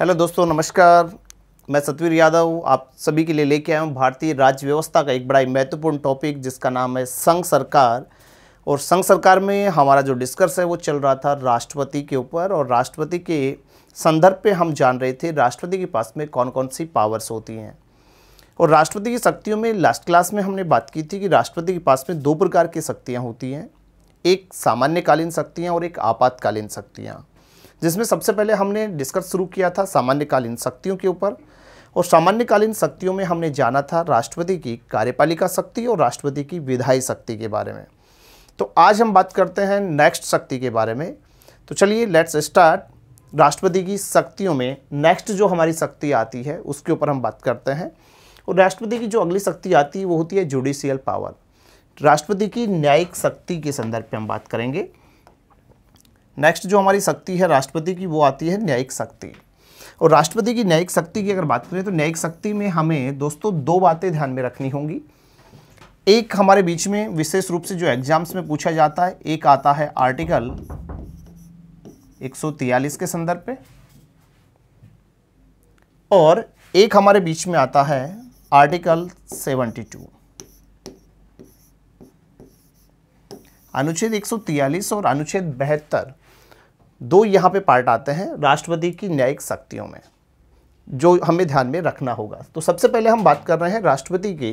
hello दोस्तों नमस्कार मैं सतवीर यादव आप सभी के लिए लेके आया हूँ भारतीय राज्य व्यवस्था का एक बड़ा ही महत्वपूर्ण टॉपिक जिसका नाम है संघ सरकार और संघ सरकार में हमारा जो डिस्कस है वो चल रहा था राष्ट्रपति के ऊपर और राष्ट्रपति के संदर्भ पे हम जान रहे थे राष्ट्रपति के पास में कौन कौन सी पावर्स होती हैं और राष्ट्रपति की शक्तियों में लास्ट क्लास में हमने बात की थी कि राष्ट्रपति के पास में दो प्रकार की शक्तियाँ होती हैं एक सामान्यकालीन शक्तियाँ और एक आपातकालीन शक्तियाँ जिसमें सबसे पहले हमने डिस्कस शुरू किया था सामान्यकालीन शक्तियों के ऊपर और सामान्यकालीन शक्तियों में हमने जाना था राष्ट्रपति की कार्यपालिका शक्ति और राष्ट्रपति की विधायी शक्ति के बारे में तो आज हम बात करते हैं नेक्स्ट शक्ति के बारे में तो चलिए लेट्स स्टार्ट राष्ट्रपति की शक्तियों में नेक्स्ट जो हमारी शक्ति आती है उसके ऊपर हम बात करते हैं और राष्ट्रपति की जो अगली शक्ति आती है वो होती है जुडिशियल पावर राष्ट्रपति की न्यायिक शक्ति के संदर्भ में हम बात करेंगे नेक्स्ट जो हमारी शक्ति है राष्ट्रपति की वो आती है न्यायिक शक्ति और राष्ट्रपति की न्यायिक शक्ति की अगर बात करें तो न्यायिक शक्ति में हमें दोस्तों दो बातें ध्यान में रखनी होंगी एक हमारे बीच में विशेष रूप से जो एग्जाम्स में पूछा जाता है एक आता है आर्टिकल 143 के संदर्भ पे और एक हमारे बीच में आता है आर्टिकल 72 अनुच्छेद 143 और अनुच्छेद बहत्तर दो यहाँ पे पार्ट आते हैं राष्ट्रपति की न्यायिक शक्तियों में जो हमें ध्यान में रखना होगा तो सबसे पहले हम बात कर रहे हैं राष्ट्रपति के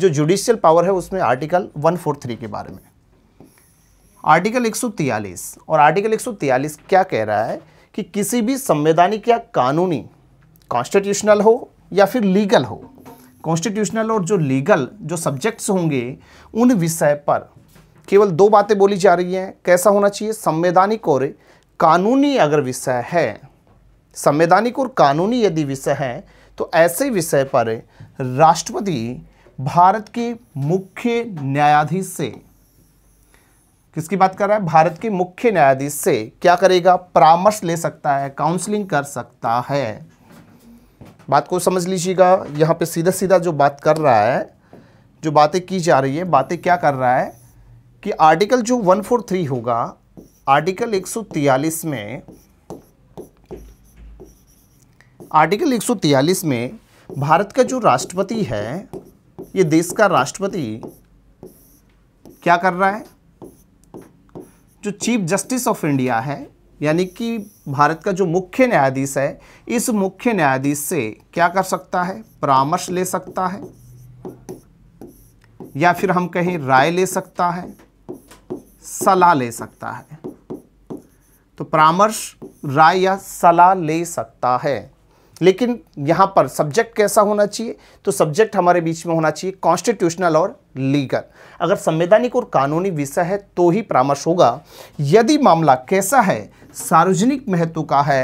जो जुडिशियल पावर है उसमें आर्टिकल 143 के बारे में आर्टिकल 143 और आर्टिकल 143 क्या कह रहा है कि किसी भी संवैधानिक या कानूनी कॉन्स्टिट्यूशनल हो या फिर लीगल हो कॉन्स्टिट्यूशनल और जो लीगल जो सब्जेक्ट्स होंगे उन विषय पर केवल दो बातें बोली जा रही हैं कैसा होना चाहिए संवैधानिक और कानूनी अगर विषय है संवैधानिक और कानूनी यदि विषय है तो ऐसे विषय पर राष्ट्रपति भारत के मुख्य न्यायाधीश से किसकी बात कर रहा है भारत के मुख्य न्यायाधीश से क्या करेगा परामर्श ले सकता है काउंसलिंग कर सकता है बात को समझ लीजिएगा यहाँ पे सीधा सीधा जो बात कर रहा है जो बातें की जा रही है बातें क्या कर रहा है कि आर्टिकल जो 143 होगा आर्टिकल 143 में आर्टिकल 143 में भारत का जो राष्ट्रपति है ये देश का राष्ट्रपति क्या कर रहा है जो चीफ जस्टिस ऑफ इंडिया है यानी कि भारत का जो मुख्य न्यायाधीश है इस मुख्य न्यायाधीश से क्या कर सकता है परामर्श ले सकता है या फिर हम कहें राय ले सकता है सलाह ले सकता है तो परामर्श राय या सलाह ले सकता है लेकिन यहाँ पर सब्जेक्ट कैसा होना चाहिए तो सब्जेक्ट हमारे बीच में होना चाहिए कॉन्स्टिट्यूशनल और लीगल अगर संवैधानिक और कानूनी विषय है तो ही परामर्श होगा यदि मामला कैसा है सार्वजनिक महत्व का है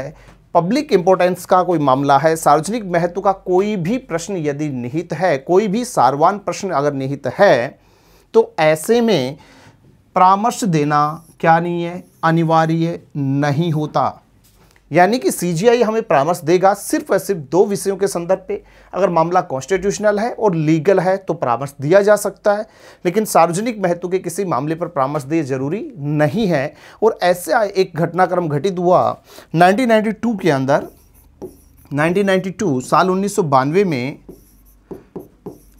पब्लिक इंपोर्टेंस का कोई मामला है सार्वजनिक महत्व का कोई भी प्रश्न यदि निहित है कोई भी सार्वान प्रश्न अगर निहित है तो ऐसे में परामर्श देना क्या नहीं है अनिवार्य नहीं होता यानी कि सीजीआई हमें परामर्श देगा सिर्फ और सिर्फ दो विषयों के संदर्भ पे अगर मामला कॉन्स्टिट्यूशनल है और लीगल है तो परामर्श दिया जा सकता है लेकिन सार्वजनिक महत्व के किसी मामले पर परामर्श दिए जरूरी नहीं है और ऐसे एक घटनाक्रम घटित हुआ 1992 के अंदर 1992 साल उन्नीस में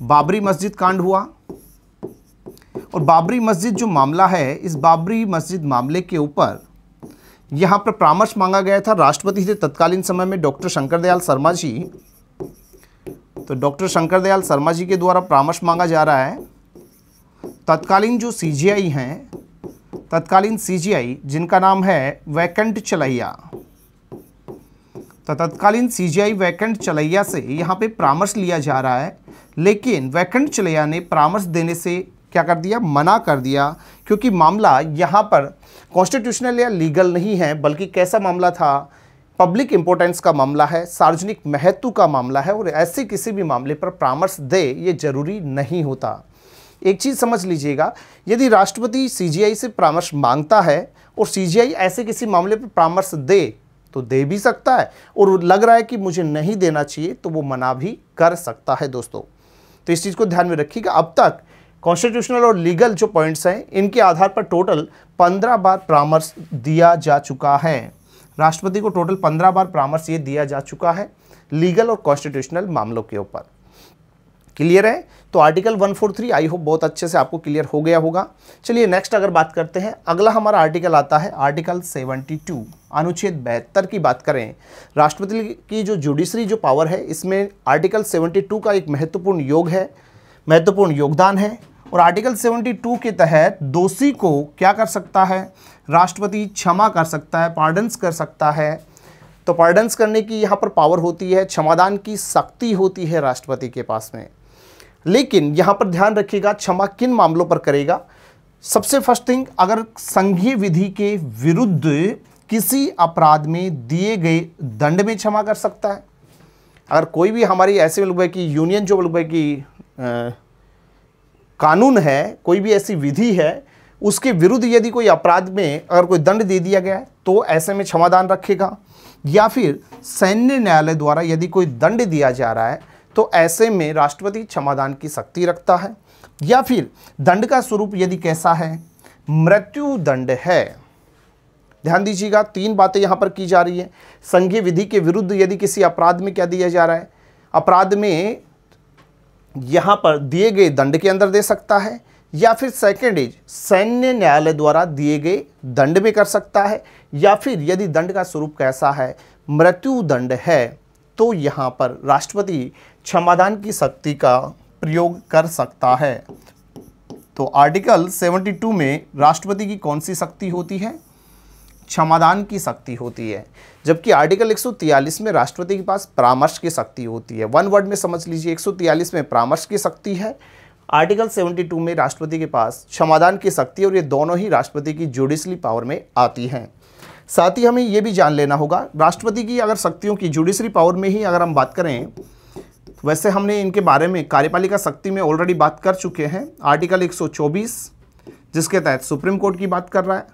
बाबरी मस्जिद कांड हुआ और बाबरी मस्जिद जो मामला है इस बाबरी मस्जिद मामले के ऊपर यहाँ पर परामर्श मांगा गया था राष्ट्रपति से तत्कालीन समय में डॉक्टर शंकर दयाल शर्मा जी तो डॉक्टर शंकर दयाल शर्मा जी के द्वारा परामर्श मांगा जा रहा है तत्कालीन जो सीजीआई हैं तत्कालीन सीजीआई जिनका नाम है वैकेंट चलैया तो तत्कालीन सीजीआई वैकेंट चलैया से यहाँ पे परामर्श लिया जा रहा है लेकिन वैकेंट चलैया ने परामर्श देने से क्या कर दिया मना कर दिया क्योंकि मामला यहाँ पर कॉन्स्टिट्यूशनल या लीगल नहीं है बल्कि कैसा मामला था पब्लिक इंपोर्टेंस का मामला है सार्वजनिक महत्व का मामला है और ऐसे किसी भी मामले पर परामर्श दे ये जरूरी नहीं होता एक चीज़ समझ लीजिएगा यदि राष्ट्रपति सीजीआई से परामर्श मांगता है और सीजीआई ऐसे किसी मामले पर परामर्श दे तो दे भी सकता है और लग रहा है कि मुझे नहीं देना चाहिए तो वो मना भी कर सकता है दोस्तों तो इस चीज़ को ध्यान में रखिएगा अब तक कॉन्स्टिट्यूशनल और लीगल जो पॉइंट्स हैं इनके आधार पर टोटल पंद्रह बार परामर्श दिया जा चुका है राष्ट्रपति को टोटल पंद्रह बार परामर्श ये दिया जा चुका है लीगल और कॉन्स्टिट्यूशनल मामलों के ऊपर क्लियर है तो आर्टिकल 143 आई होप बहुत अच्छे से आपको क्लियर हो गया होगा चलिए नेक्स्ट अगर बात करते हैं अगला हमारा आर्टिकल आता है आर्टिकल 72 अनुच्छेद बहत्तर की बात करें राष्ट्रपति की जो जुडिशरी जो पावर है इसमें आर्टिकल 72 का एक महत्वपूर्ण योग है महत्वपूर्ण योगदान है और आर्टिकल 72 के तहत दोषी को क्या कर सकता है राष्ट्रपति क्षमा कर सकता है पार्डन्स कर सकता है तो पार्डन्स करने की यहाँ पर पावर होती है क्षमादान की शक्ति होती है राष्ट्रपति के पास में लेकिन यहाँ पर ध्यान रखिएगा क्षमा किन मामलों पर करेगा सबसे फर्स्ट थिंग अगर संघीय विधि के विरुद्ध किसी अपराध में दिए गए दंड में क्षमा कर सकता है अगर कोई भी हमारी ऐसे लोग है कि यूनियन जो लोग की कानून है कोई भी ऐसी विधि है उसके विरुद्ध यदि कोई अपराध में अगर कोई दंड दे दिया गया तो ऐसे में क्षमादान रखेगा या फिर सैन्य न्यायालय द्वारा यदि कोई दंड दिया जा रहा है तो ऐसे में राष्ट्रपति क्षमादान की शक्ति रखता है या फिर दंड का स्वरूप यदि कैसा है मृत्यु दंड है ध्यान दीजिएगा तीन बातें यहाँ पर की जा रही है संघीय विधि के विरुद्ध यदि किसी अपराध में क्या दिया जा रहा है अपराध में यहाँ पर दिए गए दंड के अंदर दे सकता है या फिर सेकेंड एज सैन्य न्यायालय द्वारा दिए गए दंड में कर सकता है या फिर यदि दंड का स्वरूप कैसा है मृत्यु दंड है तो यहाँ पर राष्ट्रपति क्षमादान की शक्ति का प्रयोग कर सकता है तो आर्टिकल 72 में राष्ट्रपति की कौन सी शक्ति होती है क्षमादान की शक्ति होती है जबकि आर्टिकल 143 में राष्ट्रपति के पास परामर्श की शक्ति होती है वन वर्ड में समझ लीजिए 143 में परामर्श की शक्ति है आर्टिकल 72 में राष्ट्रपति के पास क्षमादान की शक्ति और ये दोनों ही राष्ट्रपति की जुडिशली पावर में आती हैं साथ ही हमें ये भी जान लेना होगा राष्ट्रपति की अगर शक्तियों की जुडिशरी पावर में ही अगर हम बात करें वैसे हमने इनके बारे में कार्यपालिका शक्ति में ऑलरेडी बात कर चुके हैं आर्टिकल 124 जिसके तहत सुप्रीम कोर्ट की बात कर रहा है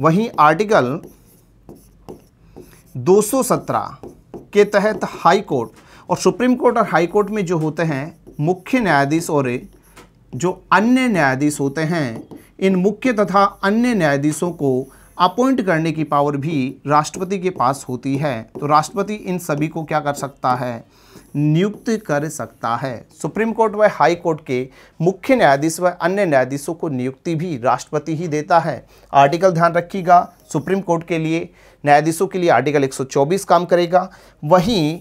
वहीं आर्टिकल 217 के तहत हाई कोर्ट और सुप्रीम कोर्ट और हाई कोर्ट में जो होते हैं मुख्य न्यायाधीश और जो अन्य न्यायाधीश होते हैं इन मुख्य तथा अन्य न्यायाधीशों को अपॉइंट करने की पावर भी राष्ट्रपति के पास होती है तो राष्ट्रपति इन सभी को क्या कर सकता है नियुक्त कर सकता है सुप्रीम कोर्ट व हाई कोर्ट के मुख्य न्यायाधीश व अन्य न्यायाधीशों को नियुक्ति भी राष्ट्रपति ही देता है आर्टिकल ध्यान रखिएगा सुप्रीम कोर्ट के लिए न्यायाधीशों के लिए आर्टिकल 124 काम करेगा वहीं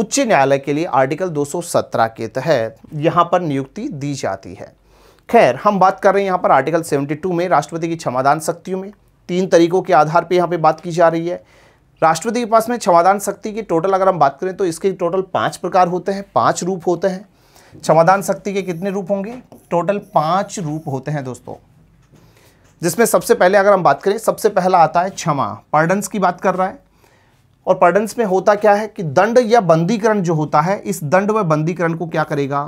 उच्च न्यायालय के लिए आर्टिकल 217 के तहत यहाँ पर नियुक्ति दी जाती है खैर हम बात कर रहे हैं यहाँ पर आर्टिकल सेवेंटी में राष्ट्रपति की क्षमादान शक्तियों में तीन तरीकों के आधार पर यहाँ पर बात की जा रही है राष्ट्रपति के पास में क्षमादान शक्ति की टोटल अगर हम बात करें तो इसके टोटल पाँच प्रकार होते हैं पाँच रूप होते हैं क्षमादान शक्ति के कितने रूप होंगे टोटल पाँच रूप होते हैं दोस्तों जिसमें सबसे पहले अगर हम बात करें सबसे पहला आता है क्षमा पर्डन्स की बात कर रहा है और पर्डन्स में होता क्या है कि दंड या बंदीकरण जो होता है इस दंड व बंदीकरण को क्या करेगा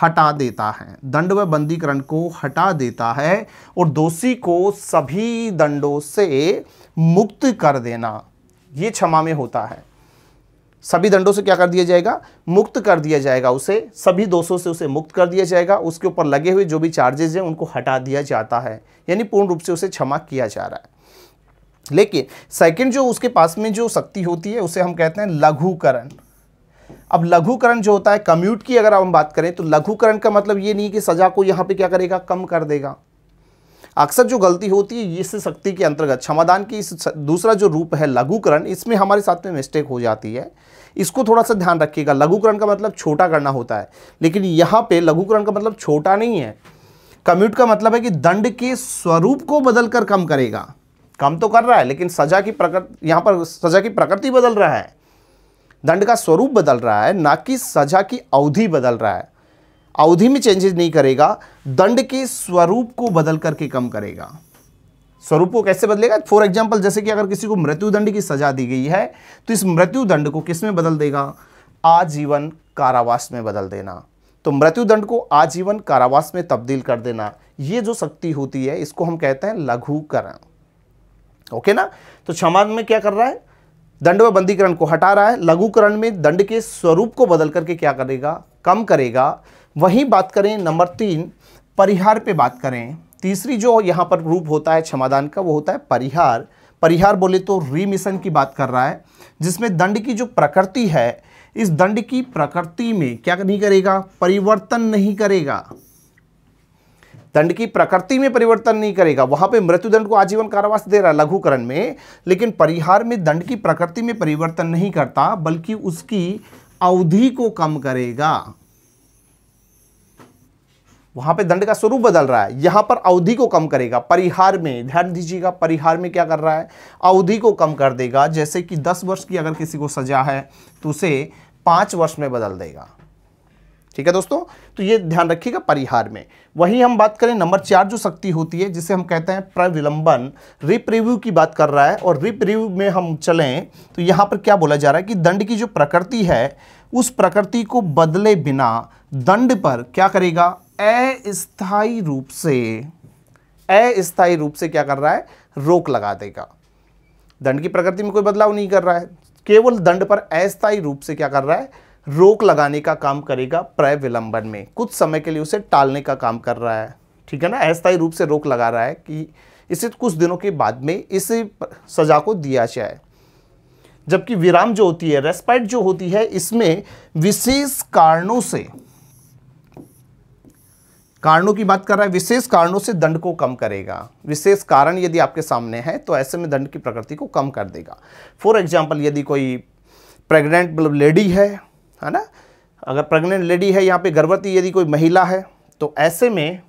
हटा देता है दंड व बंदीकरण को हटा देता है और दोषी को सभी दंडों से मुक्त कर देना ये क्षमा में होता है सभी दंडों से क्या कर दिया जाएगा मुक्त कर दिया जाएगा उसे सभी दोषों से उसे मुक्त कर दिया जाएगा उसके ऊपर लगे हुए जो भी चार्जेज हैं उनको हटा दिया जाता है यानी पूर्ण रूप से उसे क्षमा किया जा रहा है लेकिन सेकंड जो उसके पास में जो शक्ति होती है उसे हम कहते हैं लघुकरण अब लघुकरण जो होता है कम्यूट की अगर हम बात करें तो लघुकरण का मतलब ये नहीं कि सज़ा को यहाँ पे क्या करेगा कम कर देगा अक्सर जो गलती होती है इस शक्ति के अंतर्गत क्षमादान की दूसरा जो रूप है लघुकरण इसमें हमारे साथ में मिस्टेक हो जाती है इसको थोड़ा सा ध्यान रखिएगा लघुकरण का मतलब छोटा करना होता है लेकिन यहाँ पे लघुकरण का मतलब छोटा नहीं है कम्यूट का मतलब है कि दंड के स्वरूप को बदल कर कम करेगा कम तो कर रहा है लेकिन सजा की प्रकृति यहाँ पर सजा की प्रकृति बदल रहा है दंड का स्वरूप बदल रहा है ना कि सजा की अवधि बदल रहा है अवधि में चेंजेस नहीं करेगा दंड के स्वरूप को बदल करके कम करेगा स्वरूप को कैसे बदलेगा फॉर एग्जाम्पल जैसे कि अगर किसी को मृत्युदंड की सजा दी गई है तो इस मृत्यु दंड को किस में बदल देगा आजीवन कारावास में बदल देना तो मृत्युदंड को आजीवन कारावास में तब्दील कर देना ये जो शक्ति होती है इसको हम कहते हैं लघुकरण ओके ना तो क्षमा में क्या कर रहा है दंड व बंदीकरण को हटा रहा है लघुकरण में दंड के स्वरूप को बदल करके क्या करेगा कम करेगा वहीं बात करें नंबर तीन परिहार पे बात करें तीसरी जो यहाँ पर रूप होता है क्षमादान का वो होता है परिहार परिहार बोले तो रिमिशन की बात कर रहा है जिसमें दंड की जो प्रकृति है इस दंड की प्रकृति में क्या नहीं करेगा परिवर्तन नहीं करेगा दंड की प्रकृति में परिवर्तन नहीं करेगा वहां पे मृत्युदंड को आजीवन कारावास दे रहा है लघुकरण में लेकिन परिहार में दंड की प्रकृति में परिवर्तन नहीं करता बल्कि उसकी अवधि को कम करेगा वहां पे दंड का स्वरूप बदल रहा है यहां पर अवधि को कम करेगा परिहार में ध्यान दीजिएगा परिहार में क्या कर रहा है अवधि को कम कर देगा जैसे कि 10 वर्ष की अगर किसी को सजा है तो उसे पांच वर्ष में बदल देगा ठीक है दोस्तों तो ये ध्यान रखिएगा परिहार में वहीं हम बात करें नंबर चार जो शक्ति होती है जिसे हम कहते हैं प्रविलंबन रिप रिव्यू की बात कर रहा है और रिप रिव्यू में हम चलें तो यहाँ पर क्या बोला जा रहा है कि दंड की जो प्रकृति है उस प्रकृति को बदले बिना दंड पर क्या करेगा अस्थायी रूप से अस्थायी रूप से क्या कर रहा है रोक लगा देगा दंड की प्रकृति में कोई बदलाव नहीं कर रहा है केवल दंड पर अस्थायी रूप से क्या कर रहा है रोक लगाने का काम करेगा प्रय विलंबन में कुछ समय के लिए उसे टालने का काम कर रहा है ठीक है ना अस्थायी रूप से रोक लगा रहा है कि इसे कुछ दिनों के बाद में इस सजा को दिया जाए जबकि विराम जो होती है रेस्पाइट जो होती है इसमें विशेष कारणों से कारणों की बात कर रहा है विशेष कारणों से दंड को कम करेगा विशेष कारण यदि आपके सामने है तो ऐसे में दंड की प्रकृति को कम कर देगा फॉर एग्जाम्पल यदि कोई प्रेग्नेंट मतलब लेडी है है ना अगर प्रेग्नेंट लेडी है यहाँ पे गर्भवती यदि कोई महिला है तो ऐसे में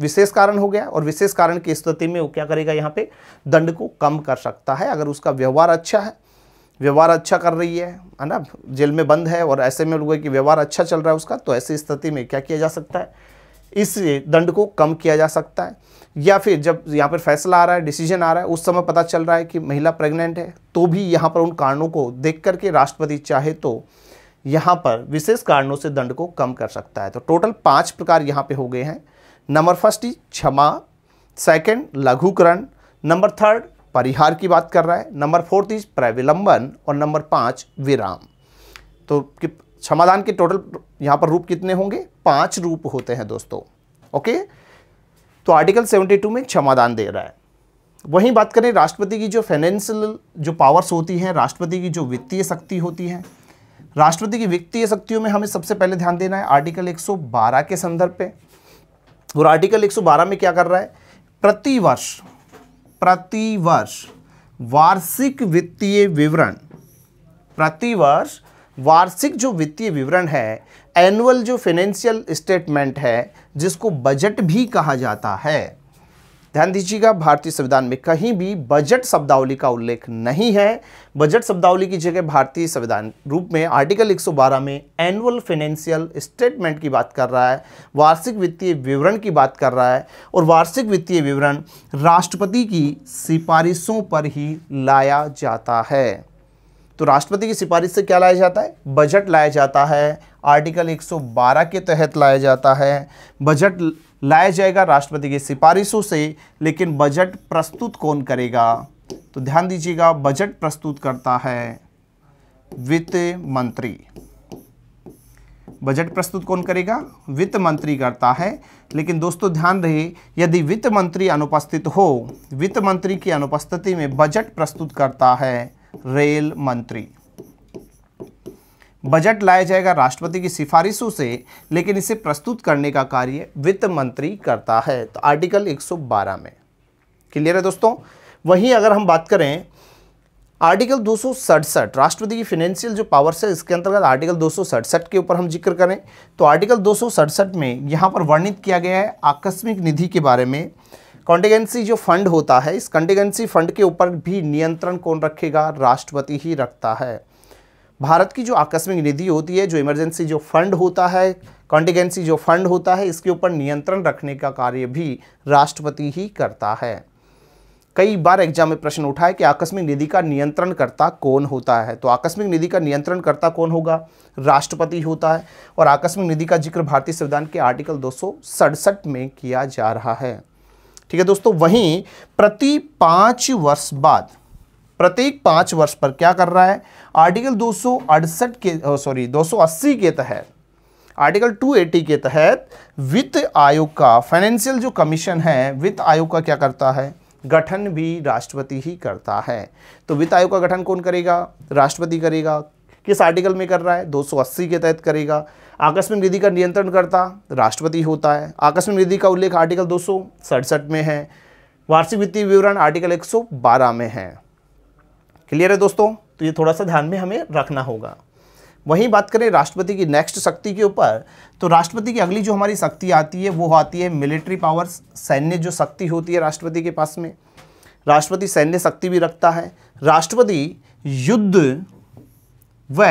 विशेष कारण हो गया और विशेष कारण की स्थिति में वो क्या करेगा यहाँ पे दंड को कम कर सकता है अगर उसका व्यवहार अच्छा है व्यवहार अच्छा कर रही है है ना जेल में बंद है और ऐसे में लोग कि व्यवहार अच्छा चल रहा है उसका तो ऐसी स्थिति में क्या किया जा सकता है इस दंड को कम किया जा सकता है या फिर जब यहाँ पर फैसला आ रहा है डिसीजन आ रहा है उस समय पता चल रहा है कि महिला प्रेग्नेंट है तो भी यहाँ पर उन कारणों को देख करके राष्ट्रपति चाहे तो यहाँ पर विशेष कारणों से दंड को कम कर सकता है तो टोटल पाँच प्रकार यहाँ पे हो गए हैं नंबर फर्स्ट ही क्षमा सेकंड लघुकरण नंबर थर्ड परिहार की बात कर रहा है नंबर फोर्थ इज प्रविलंबन और नंबर पाँच विराम तो क्षमादान के टोटल यहाँ पर रूप कितने होंगे पाँच रूप होते हैं दोस्तों ओके तो आर्टिकल 72 में क्षमादान दे रहा है वहीं बात करें राष्ट्रपति की जो फाइनेंशियल जो पावर्स होती हैं राष्ट्रपति की जो वित्तीय शक्ति होती है राष्ट्रपति की वित्तीय शक्तियों में हमें सबसे पहले ध्यान देना है आर्टिकल 112 के संदर्भ पे और आर्टिकल 112 में क्या कर रहा है प्रतिवर्ष प्रतिवर्ष वार्षिक वित्तीय विवरण प्रतिवर्ष वार्षिक जो वित्तीय विवरण है एनुअल जो फाइनेंशियल स्टेटमेंट है जिसको बजट भी कहा जाता है ध्यान दीजिएगा भारतीय संविधान में कहीं भी बजट शब्दावली का उल्लेख नहीं है बजट शब्दावली की जगह भारतीय संविधान रूप में आर्टिकल 112 में एनुअल फाइनेंशियल स्टेटमेंट की बात कर रहा है वार्षिक वित्तीय विवरण की बात कर रहा है और वार्षिक वित्तीय विवरण राष्ट्रपति की सिफारिशों पर ही लाया जाता है तो राष्ट्रपति की सिफारिश से क्या लाया जाता है बजट लाया जाता है आर्टिकल 112 के तहत लाया जाता है बजट लाया जाएगा राष्ट्रपति की सिफारिशों से लेकिन बजट प्रस्तुत कौन करेगा तो ध्यान दीजिएगा बजट प्रस्तुत करता है वित्त मंत्री बजट प्रस्तुत कौन करेगा वित्त मंत्री करता है लेकिन दोस्तों ध्यान रहे यदि वित्त मंत्री अनुपस्थित हो वित्त मंत्री की अनुपस्थिति में बजट प्रस्तुत करता है रेल मंत्री बजट लाया जाएगा राष्ट्रपति की सिफारिशों से लेकिन इसे प्रस्तुत करने का कार्य वित्त मंत्री करता है तो आर्टिकल 112 में क्लियर है दोस्तों वहीं अगर हम बात करें आर्टिकल दो राष्ट्रपति की फाइनेंशियल जो पावर्स है इसके अंतर्गत आर्टिकल दो के ऊपर हम जिक्र करें तो आर्टिकल दो में यहाँ पर वर्णित किया गया है आकस्मिक निधि के बारे में कॉन्टीगेंसी जो फंड होता है इस कॉन्टिजेंसी फंड के ऊपर भी नियंत्रण कौन रखेगा राष्ट्रपति ही रखता है भारत की जो आकस्मिक निधि होती है जो इमरजेंसी जो फंड होता है कॉन्टीगेंसी जो फंड होता है इसके ऊपर नियंत्रण रखने का कार्य भी राष्ट्रपति ही करता है कई बार एग्जाम में प्रश्न उठा है कि आकस्मिक निधि का नियंत्रण करता कौन होता है तो आकस्मिक निधि का नियंत्रण करता कौन होगा राष्ट्रपति होता है और आकस्मिक निधि का जिक्र भारतीय संविधान के आर्टिकल दो में किया जा रहा है ठीक है दोस्तों वहीं प्रति पांच वर्ष बाद प्रत्येक पांच वर्ष पर क्या कर रहा है आर्टिकल दो के सॉरी 280 के तहत आर्टिकल 280 के तहत वित्त आयोग का फाइनेंशियल जो कमीशन है वित्त आयोग का क्या करता है गठन भी राष्ट्रपति ही करता है तो वित्त आयोग का गठन कौन करेगा राष्ट्रपति करेगा किस आर्टिकल में कर रहा है 280 के तहत करेगा आकस्मिक निधि का नियंत्रण करता राष्ट्रपति होता है आकस्मिक निधि का उल्लेख आर्टिकल दो में है वार्षिक वित्तीय विवरण आर्टिकल 112 में है क्लियर है दोस्तों तो ये थोड़ा सा ध्यान में हमें रखना होगा वहीं बात करें राष्ट्रपति की नेक्स्ट शक्ति के ऊपर तो राष्ट्रपति की अगली जो हमारी शक्ति आती है वो आती है मिलिट्री पावर सैन्य जो शक्ति होती है राष्ट्रपति के पास में राष्ट्रपति सैन्य शक्ति भी रखता है राष्ट्रपति युद्ध व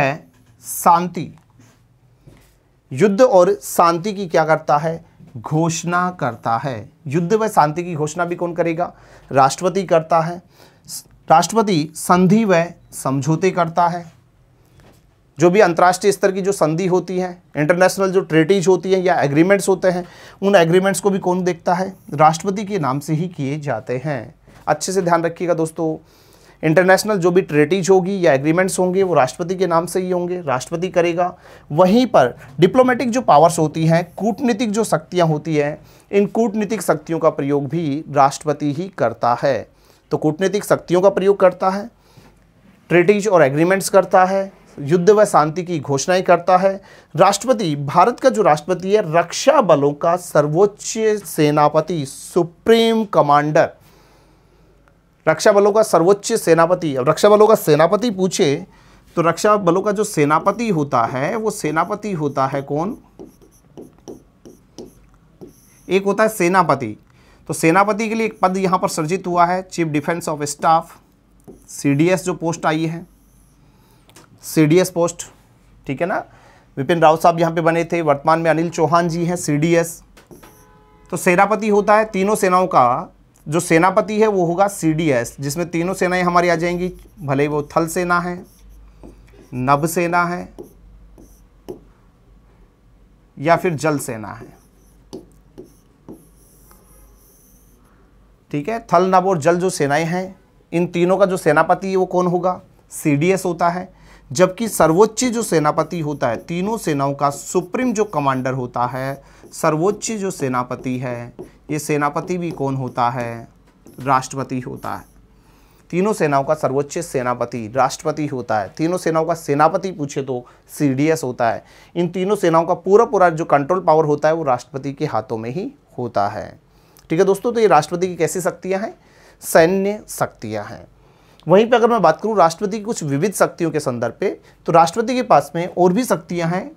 शांति युद्ध और शांति की क्या करता है घोषणा करता है युद्ध व शांति की घोषणा भी कौन करेगा राष्ट्रपति करता है राष्ट्रपति संधि व समझौते करता है जो भी अंतर्राष्ट्रीय स्तर की जो संधि होती है इंटरनेशनल जो ट्रेटीज होती है या एग्रीमेंट्स होते हैं उन एग्रीमेंट्स को भी कौन देखता है राष्ट्रपति के नाम से ही किए जाते हैं अच्छे से ध्यान रखिएगा दोस्तों इंटरनेशनल जो भी ट्रेटीज होगी या एग्रीमेंट्स होंगे वो राष्ट्रपति के नाम से ही होंगे राष्ट्रपति करेगा वहीं पर डिप्लोमेटिक जो पावर्स होती हैं कूटनीतिक जो शक्तियाँ होती हैं इन कूटनीतिक शक्तियों का प्रयोग भी राष्ट्रपति ही करता है तो कूटनीतिक शक्तियों का प्रयोग करता है ट्रेटीज और एग्रीमेंट्स करता है युद्ध व शांति की घोषणाएं करता है राष्ट्रपति भारत का जो राष्ट्रपति है रक्षा बलों का सर्वोच्च सेनापति सुप्रीम कमांडर रक्षा बलों का सर्वोच्च सेनापति अब रक्षा बलों का सेनापति पूछे तो रक्षा बलों का जो सेनापति होता है वो सेनापति होता है कौन एक होता है सेनापति तो सेनापति के लिए एक पद यहाँ पर सर्जित हुआ है chief defence of staff CDS जो पोस्ट आई है सीडीएस पोस्ट ठीक है ना विपिन राव साहब यहाँ पे बने थे वर्तमान में अनिल चौहान जी हैं सीडीएस तो सेनापति होता है तीनों सेनाओं का जो सेनापति है वो होगा सी जिसमें तीनों सेनाएं हमारी आ जाएंगी भले ही वो थल सेना है नभ सेना है या फिर जल सेना है ठीक है थल नभ और जल जो सेनाएं हैं इन तीनों का जो सेनापति है वो कौन होगा सीडीएस होता है जबकि सर्वोच्च जो सेनापति होता है तीनों सेनाओं का सुप्रीम जो कमांडर होता है सर्वोच्च जो सेनापति है ये सेनापति भी कौन होता है राष्ट्रपति होता है तीनों सेनाओं का सर्वोच्च सेनापति राष्ट्रपति होता है तीनों सेनाओं का सेनापति पूछे तो सी होता है इन तीनों सेनाओं का पूरा पूरा जो कंट्रोल पावर होता है वो राष्ट्रपति के हाथों में ही होता है ठीक है दोस्तों तो ये राष्ट्रपति की कैसी शक्तियाँ हैं सैन्य शक्तियाँ हैं वहीं पर अगर मैं बात करूँ राष्ट्रपति की कुछ विविध शक्तियों के संदर्भ पर तो राष्ट्रपति के पास में और भी शक्तियाँ हैं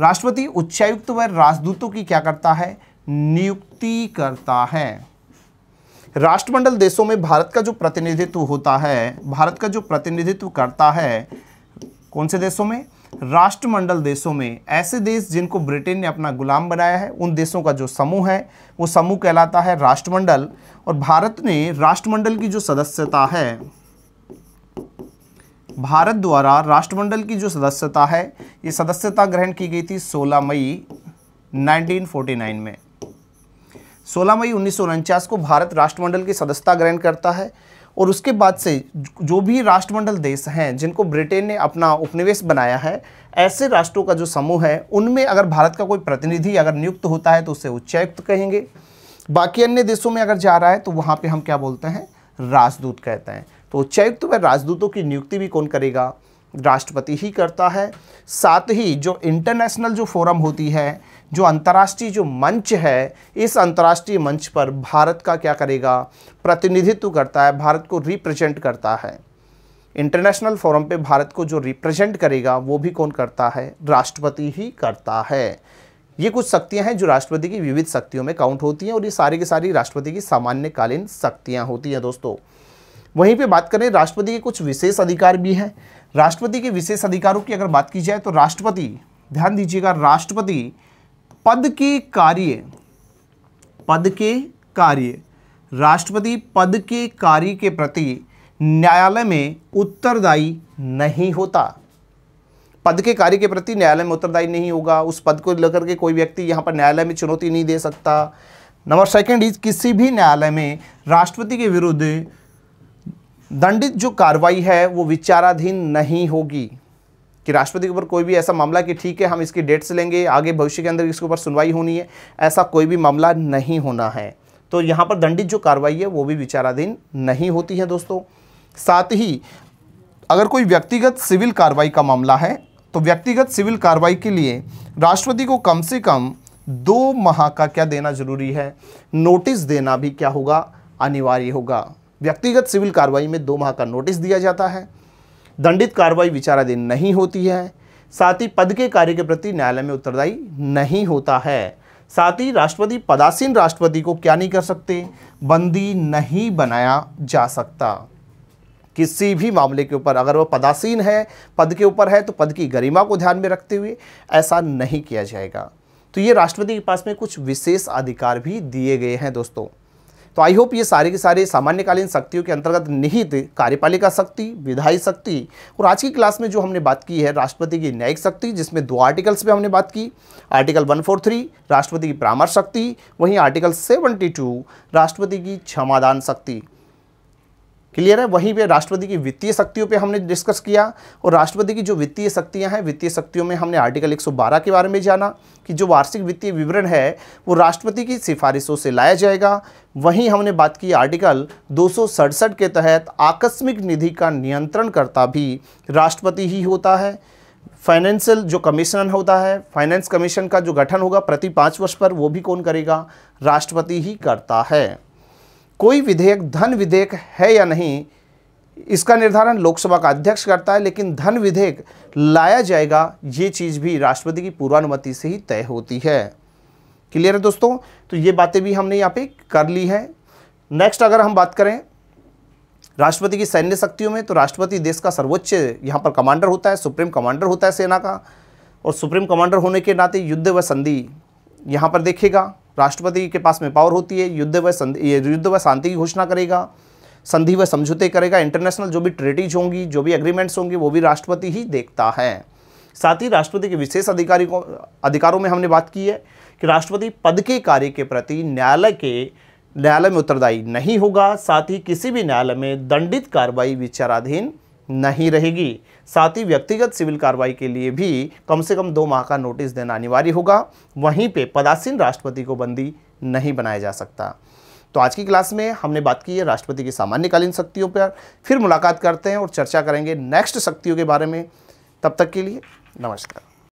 राष्ट्रपति उच्चायुक्त व राजदूतों की क्या करता है नियुक्ति करता है राष्ट्रमंडल देशों में भारत का जो प्रतिनिधित्व होता है भारत का जो प्रतिनिधित्व करता है कौन से देशों में राष्ट्रमंडल देशों में ऐसे देश जिनको ब्रिटेन ने अपना गुलाम बनाया है उन देशों का जो समूह है वो समूह कहलाता है राष्ट्रमंडल और भारत ने राष्ट्रमंडल की जो सदस्यता है भारत द्वारा राष्ट्रमंडल की जो सदस्यता है ये सदस्यता ग्रहण की गई थी 16 मई 1949 में 16 मई उन्नीस को भारत राष्ट्रमंडल की सदस्यता ग्रहण करता है और उसके बाद से जो भी राष्ट्रमंडल देश हैं जिनको ब्रिटेन ने अपना उपनिवेश बनाया है ऐसे राष्ट्रों का जो समूह है उनमें अगर भारत का कोई प्रतिनिधि अगर नियुक्त होता है तो उसे उच्चायुक्त कहेंगे बाकी अन्य देशों में अगर जा रहा है तो वहाँ पर हम क्या बोलते हैं राजदूत कहते हैं तो उच्चायुक्त व राजदूतों की नियुक्ति भी कौन करेगा राष्ट्रपति ही करता है साथ ही जो इंटरनेशनल जो फोरम होती है जो अंतर्राष्ट्रीय जो मंच है इस अंतर्राष्ट्रीय मंच पर भारत का क्या करेगा प्रतिनिधित्व करता है भारत को रिप्रेजेंट करता है इंटरनेशनल फोरम पे भारत को जो रिप्रेजेंट करेगा वो भी कौन करता है राष्ट्रपति ही करता है ये कुछ शक्तियां हैं जो राष्ट्रपति की विविध शक्तियों में काउंट होती हैं और ये सारी की सारी राष्ट्रपति की सामान्यकालीन शक्तियाँ होती हैं दोस्तों वहीं पे बात करें राष्ट्रपति के कुछ विशेष अधिकार भी हैं राष्ट्रपति के विशेष अधिकारों की अगर बात की जाए तो राष्ट्रपति ध्यान दीजिएगा राष्ट्रपति पद के कार्य पद के कार्य राष्ट्रपति पद के कार्य के प्रति न्यायालय में उत्तरदायी नहीं होता पद के कार्य के प्रति न्यायालय में उत्तरदायी नहीं होगा उस पद को लेकर के कोई व्यक्ति यहाँ पर न्यायालय में चुनौती नहीं दे सकता नंबर सेकंड इज किसी भी न्यायालय में राष्ट्रपति के विरुद्ध दंडित जो कार्रवाई है वो विचाराधीन नहीं होगी कि राष्ट्रपति के ऊपर कोई भी ऐसा मामला कि ठीक है हम इसकी डेट्स लेंगे आगे भविष्य के अंदर इसके ऊपर सुनवाई होनी है ऐसा कोई भी मामला नहीं होना है तो यहाँ पर दंडित जो कार्रवाई है वो भी विचाराधीन नहीं होती है दोस्तों साथ ही अगर कोई व्यक्तिगत सिविल कार्रवाई का मामला है तो व्यक्तिगत सिविल कार्रवाई के लिए राष्ट्रपति को कम से कम दो माह का क्या देना जरूरी है नोटिस देना भी क्या होगा अनिवार्य होगा व्यक्तिगत सिविल कार्रवाई में दो माह का नोटिस दिया जाता है दंडित कार्रवाई विचाराधीन नहीं होती है साथ ही पद के कार्य के प्रति न्यायालय में उत्तरदायी नहीं होता है साथ ही राष्ट्रपति पदासीन राष्ट्रपति को क्या नहीं कर सकते बंदी नहीं बनाया जा सकता किसी भी मामले के ऊपर अगर वह पदासीन है पद के ऊपर है तो पद की गरिमा को ध्यान में रखते हुए ऐसा नहीं किया जाएगा तो ये राष्ट्रपति के पास में कुछ विशेष अधिकार भी दिए गए हैं दोस्तों तो आई होप ये सारे के सारे सामान्यकालीन शक्तियों के अंतर्गत निहित कार्यपालिका शक्ति विधायी शक्ति और आज की क्लास में जो हमने बात की है राष्ट्रपति की न्यायिक शक्ति जिसमें दो आर्टिकल्स पर हमने बात की आर्टिकल वन राष्ट्रपति की परामर्श शक्ति वहीं आर्टिकल सेवेंटी राष्ट्रपति की क्षमादान शक्ति क्लियर है वहीं पे राष्ट्रपति की वित्तीय शक्तियों पे हमने डिस्कस किया और राष्ट्रपति की जो वित्तीय शक्तियां हैं वित्तीय शक्तियों में हमने आर्टिकल 112 के बारे में जाना कि जो वार्षिक वित्तीय विवरण है वो राष्ट्रपति की सिफारिशों से लाया जाएगा वहीं हमने बात की आर्टिकल दो के तहत आकस्मिक निधि का करता भी राष्ट्रपति ही होता है फाइनेंशियल जो कमीशन होता है फाइनेंस कमीशन का जो गठन होगा प्रति पाँच वर्ष पर वो भी कौन करेगा राष्ट्रपति ही करता है कोई विधेयक धन विधेयक है या नहीं इसका निर्धारण लोकसभा का अध्यक्ष करता है लेकिन धन विधेयक लाया जाएगा ये चीज़ भी राष्ट्रपति की पूर्वानुमति से ही तय होती है क्लियर है दोस्तों तो ये बातें भी हमने यहाँ पे कर ली है नेक्स्ट अगर हम बात करें राष्ट्रपति की सैन्य शक्तियों में तो राष्ट्रपति देश का सर्वोच्च यहाँ पर कमांडर होता है सुप्रीम कमांडर होता है सेना का और सुप्रीम कमांडर होने के नाते युद्ध व संधि यहाँ पर देखेगा राष्ट्रपति के पास में पावर होती है युद्ध व युद्ध व शांति की घोषणा करेगा संधि व समझौते करेगा इंटरनेशनल जो भी ट्रेडीज होंगी जो भी एग्रीमेंट्स होंगे वो भी राष्ट्रपति ही देखता है साथ ही राष्ट्रपति के विशेष अधिकारी को अधिकारों में हमने बात की है कि राष्ट्रपति पद के कार्य के प्रति न्यायालय के न्यायालय में उत्तरदायी नहीं होगा साथ ही किसी भी न्यायालय में दंडित कार्रवाई विचाराधीन नहीं रहेगी साथ ही व्यक्तिगत सिविल कार्रवाई के लिए भी कम से कम दो माह का नोटिस देना अनिवार्य होगा वहीं पे पदासीन राष्ट्रपति को बंदी नहीं बनाया जा सकता तो आज की क्लास में हमने बात की है राष्ट्रपति की सामान्यकालीन शक्तियों पर फिर मुलाकात करते हैं और चर्चा करेंगे नेक्स्ट शक्तियों के बारे में तब तक के लिए नमस्कार